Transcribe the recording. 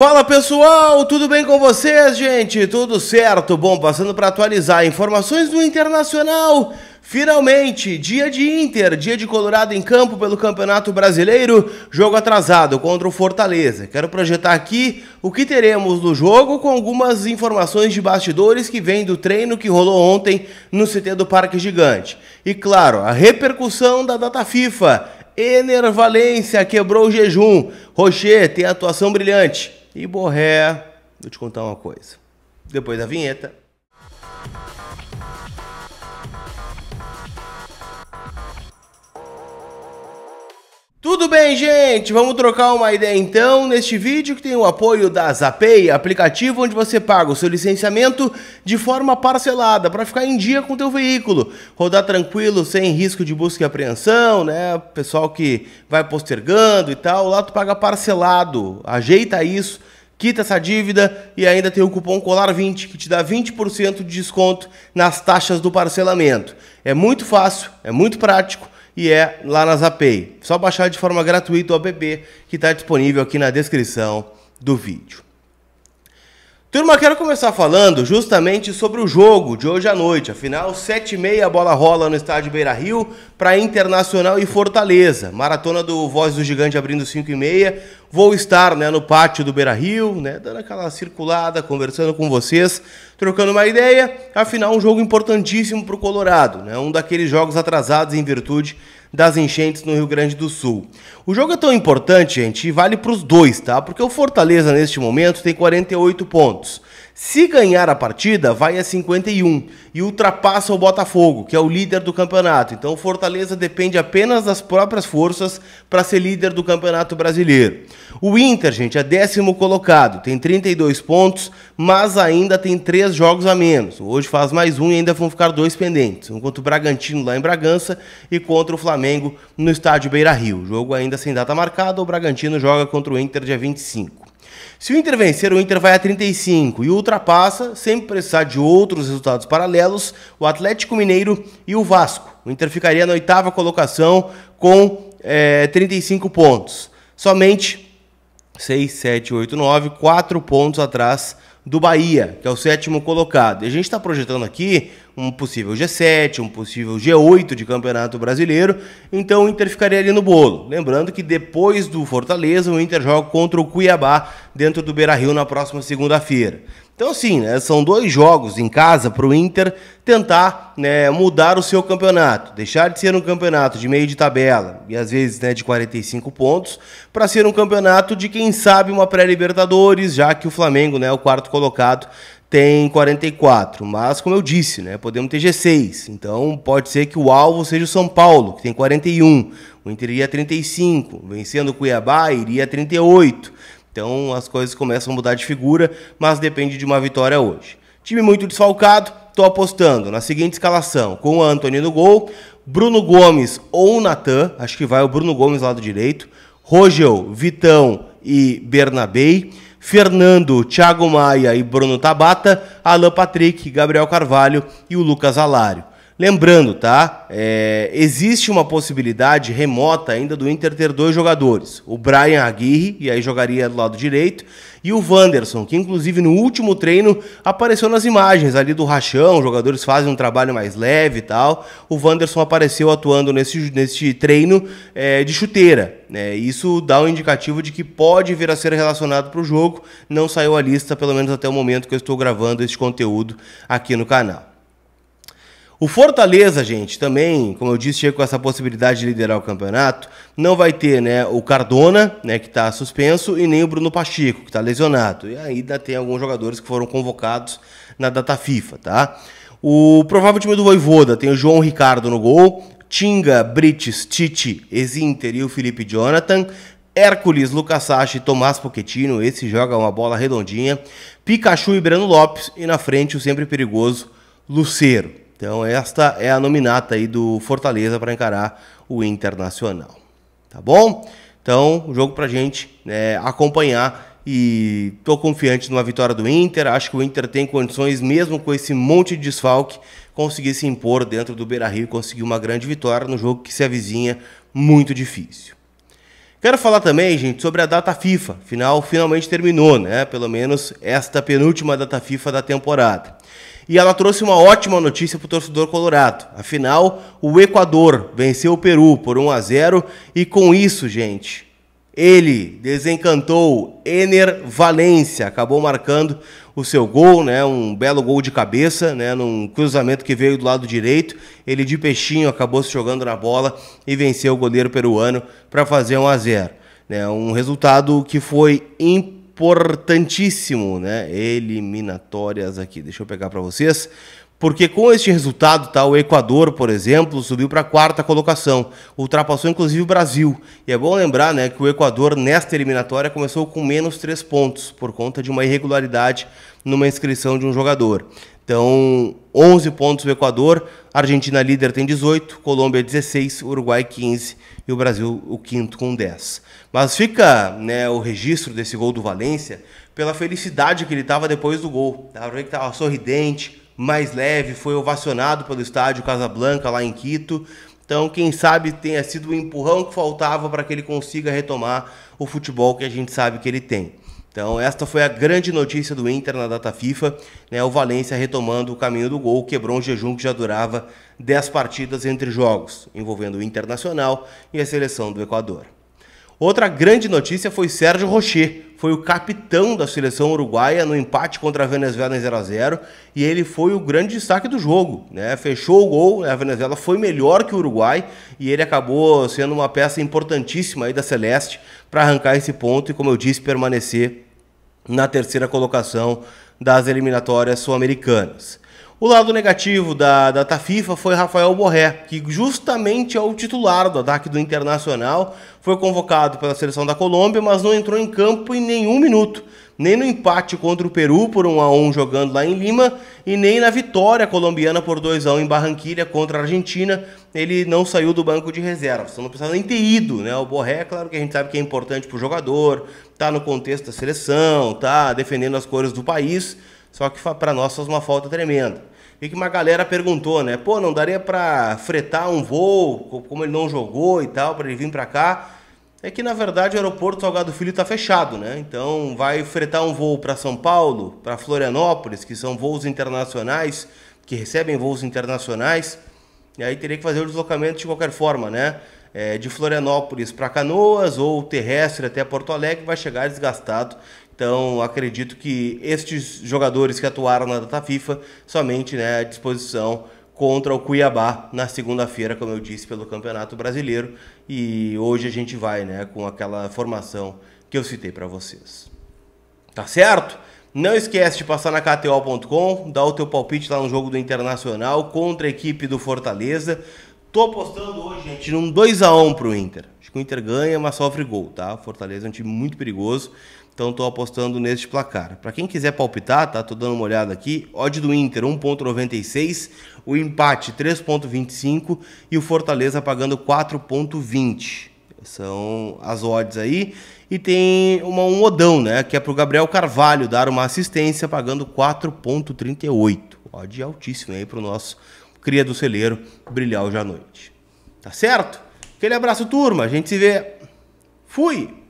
Fala pessoal, tudo bem com vocês, gente? Tudo certo? Bom, passando para atualizar informações do Internacional. Finalmente, dia de Inter, dia de Colorado em campo pelo Campeonato Brasileiro, jogo atrasado contra o Fortaleza. Quero projetar aqui o que teremos no jogo com algumas informações de bastidores que vem do treino que rolou ontem no CT do Parque Gigante. E claro, a repercussão da data FIFA. Enervalência quebrou o jejum. Rocher tem atuação brilhante. E Borré, vou te contar uma coisa. Depois da vinheta. Tudo bem, gente? Vamos trocar uma ideia então neste vídeo que tem o apoio da Zapay, aplicativo onde você paga o seu licenciamento de forma parcelada para ficar em dia com o teu veículo, rodar tranquilo, sem risco de busca e apreensão, né? Pessoal que vai postergando e tal, lá tu paga parcelado. Ajeita isso quita essa dívida e ainda tem o cupom COLAR20 que te dá 20% de desconto nas taxas do parcelamento. É muito fácil, é muito prático e é lá na Zapay. Só baixar de forma gratuita o app que está disponível aqui na descrição do vídeo. Turma, quero começar falando justamente sobre o jogo de hoje à noite. Afinal, 7h30 a bola rola no estádio Beira Rio para Internacional e Fortaleza. Maratona do Voz do Gigante abrindo 5h30, vou estar né, no pátio do Beira Rio, né, dando aquela circulada, conversando com vocês, trocando uma ideia. Afinal, um jogo importantíssimo para o Colorado, né, um daqueles jogos atrasados em virtude das enchentes no Rio Grande do Sul. O jogo é tão importante, gente, e vale para os dois, tá? Porque o Fortaleza, neste momento, tem 48 pontos. Se ganhar a partida, vai a 51 e ultrapassa o Botafogo, que é o líder do campeonato. Então o Fortaleza depende apenas das próprias forças para ser líder do Campeonato Brasileiro. O Inter, gente, é décimo colocado, tem 32 pontos, mas ainda tem três jogos a menos. Hoje faz mais um e ainda vão ficar dois pendentes, um contra o Bragantino lá em Bragança e contra o Flamengo no estádio Beira-Rio. Jogo ainda sem data marcada, o Bragantino joga contra o Inter dia 25. Se o Inter vencer, o Inter vai a 35 e ultrapassa, sem precisar de outros resultados paralelos, o Atlético Mineiro e o Vasco. O Inter ficaria na oitava colocação com é, eh, 35 pontos. Somente 6, 7, 8, 9, 4 pontos atrás do Bahia, que é o sétimo colocado. E a gente está projetando aqui um possível G7, um possível G8 de Campeonato Brasileiro. Então o Inter ficaria ali no bolo. Lembrando que depois do Fortaleza, o Inter joga contra o Cuiabá dentro do Beira-Rio na próxima segunda-feira. Então, sim, né, são dois jogos em casa para o Inter tentar né, mudar o seu campeonato, deixar de ser um campeonato de meio de tabela e às vezes né, de 45 pontos, para ser um campeonato de quem sabe uma pré-Libertadores, já que o Flamengo, né, é o quarto colocado, tem 44, mas como eu disse, né, podemos ter G6. Então pode ser que o alvo seja o São Paulo, que tem 41. O Inter iria 35, vencendo o Cuiabá iria 38. Então as coisas começam a mudar de figura, mas depende de uma vitória hoje. Time muito desfalcado, estou apostando na seguinte escalação: com o Antônio no gol, Bruno Gomes ou Natan, acho que vai o Bruno Gomes lado direito, Rogel, Vitão e Bernabei. Fernando, Thiago Maia e Bruno Tabata, Alan Patrick, Gabriel Carvalho e o Lucas Alário. Lembrando, tá? É, existe uma possibilidade remota ainda do Inter ter dois jogadores. O Brian Aguirre, e aí jogaria do lado direito, e o Wanderson, que inclusive no último treino apareceu nas imagens ali do rachão, os jogadores fazem um trabalho mais leve e tal. O Wanderson apareceu atuando nesse, nesse treino é, de chuteira. Né? Isso dá um indicativo de que pode vir a ser relacionado para o jogo. Não saiu a lista, pelo menos até o momento que eu estou gravando este conteúdo aqui no canal. O Fortaleza, gente, também, como eu disse, chega com essa possibilidade de liderar o campeonato. Não vai ter, né, o Cardona, né, que está suspenso, e nem o Bruno Pacheco, que está lesionado. E ainda tem alguns jogadores que foram convocados na data FIFA, tá? O provável time do Voivoda tem o João Ricardo no gol, Tinga, Brites, Tite, Exinter e o Felipe Jonathan. Hércules, Lucas Sachi, Tomás Pochettino, esse joga uma bola redondinha. Pikachu e Breno Lopes, e na frente o sempre perigoso Lucero. Então, esta é a nominata aí do Fortaleza para encarar o Internacional. Tá bom? Então, o jogo para a gente né, acompanhar e tô confiante numa vitória do Inter. Acho que o Inter tem condições, mesmo com esse monte de desfalque, conseguir se impor dentro do Beira Rio e conseguir uma grande vitória no jogo que se avizinha muito difícil. Quero falar também, gente, sobre a data FIFA. Final finalmente terminou, né? Pelo menos esta penúltima data FIFA da temporada. E ela trouxe uma ótima notícia para o torcedor colorado. Afinal, o Equador venceu o Peru por 1 a 0 e com isso, gente, ele desencantou Ener Valência, acabou marcando o seu gol, né? Um belo gol de cabeça, né? Num cruzamento que veio do lado direito, ele de peixinho acabou se jogando na bola e venceu o goleiro peruano para fazer 1 a 0, né? Um resultado que foi impressionante importantíssimo, né? Eliminatórias aqui. Deixa eu pegar para vocês. Porque com este resultado, tá, o Equador, por exemplo, subiu para a quarta colocação, ultrapassou inclusive o Brasil. E é bom lembrar né, que o Equador, nesta eliminatória, começou com menos três pontos, por conta de uma irregularidade numa inscrição de um jogador. Então, 11 pontos o Equador, Argentina líder tem 18, Colômbia 16, Uruguai 15 e o Brasil o quinto com 10. Mas fica né, o registro desse gol do Valência pela felicidade que ele estava depois do gol. Dava que estava sorridente, mais leve, foi ovacionado pelo estádio Casablanca lá em Quito. Então, quem sabe tenha sido o empurrão que faltava para que ele consiga retomar o futebol que a gente sabe que ele tem. Então, esta foi a grande notícia do Inter na data FIFA. Né? O Valência retomando o caminho do gol, quebrou um jejum que já durava 10 partidas entre jogos, envolvendo o Internacional e a seleção do Equador. Outra grande notícia foi Sérgio Rocher, foi o capitão da seleção uruguaia no empate contra a Venezuela em 0 a 0 e ele foi o grande destaque do jogo, né? Fechou o gol, né? a Venezuela foi melhor que o Uruguai e ele acabou sendo uma peça importantíssima aí da Celeste para arrancar esse ponto e como eu disse, permanecer na terceira colocação das eliminatórias sul-americanas. O lado negativo da data FIFA foi Rafael Borré, que justamente é o titular do ataque do Internacional, foi convocado pela seleção da Colômbia, mas não entrou em campo em nenhum minuto, nem no empate contra o Peru por 1 a 1 jogando lá em Lima e nem na vitória colombiana por 2 a 1 em Barranquilha contra a Argentina, ele não saiu do banco de reservas. Então não precisava nem ter ido, né? O Borré, é claro que a gente sabe que é importante para o jogador, tá no contexto da seleção, tá defendendo as cores do país só que para nós faz uma falta tremenda. E que uma galera perguntou, né? Pô, não daria para fretar um voo, como ele não jogou e tal, para ele vir para cá? É que na verdade o aeroporto Salgado Filho está fechado, né? Então vai fretar um voo para São Paulo, para Florianópolis, que são voos internacionais, que recebem voos internacionais. E aí teria que fazer o deslocamento de qualquer forma, né? É, de Florianópolis para Canoas ou terrestre até Porto Alegre vai chegar desgastado. Então, acredito que estes jogadores que atuaram na data FIFA somente né, à disposição contra o Cuiabá na segunda-feira, como eu disse, pelo Campeonato Brasileiro. E hoje a gente vai né, com aquela formação que eu citei para vocês. Tá certo? Não esquece de passar na KTO.com, dar o teu palpite lá no jogo do Internacional contra a equipe do Fortaleza. Tô apostando hoje, gente, num 2x1 pro Inter. Acho que o Inter ganha, mas sofre gol, tá? O Fortaleza é um time muito perigoso, então tô apostando neste placar. Para quem quiser palpitar, tá? Tô dando uma olhada aqui. Odd do Inter 1.96, o empate 3.25 e o Fortaleza pagando 4.20. São as odds aí. E tem uma, um odão, né? Que é pro Gabriel Carvalho dar uma assistência pagando 4.38. Odd altíssimo aí pro nosso Cria do Celeiro, brilhar hoje à noite. Tá certo? Aquele abraço, turma. A gente se vê. Fui!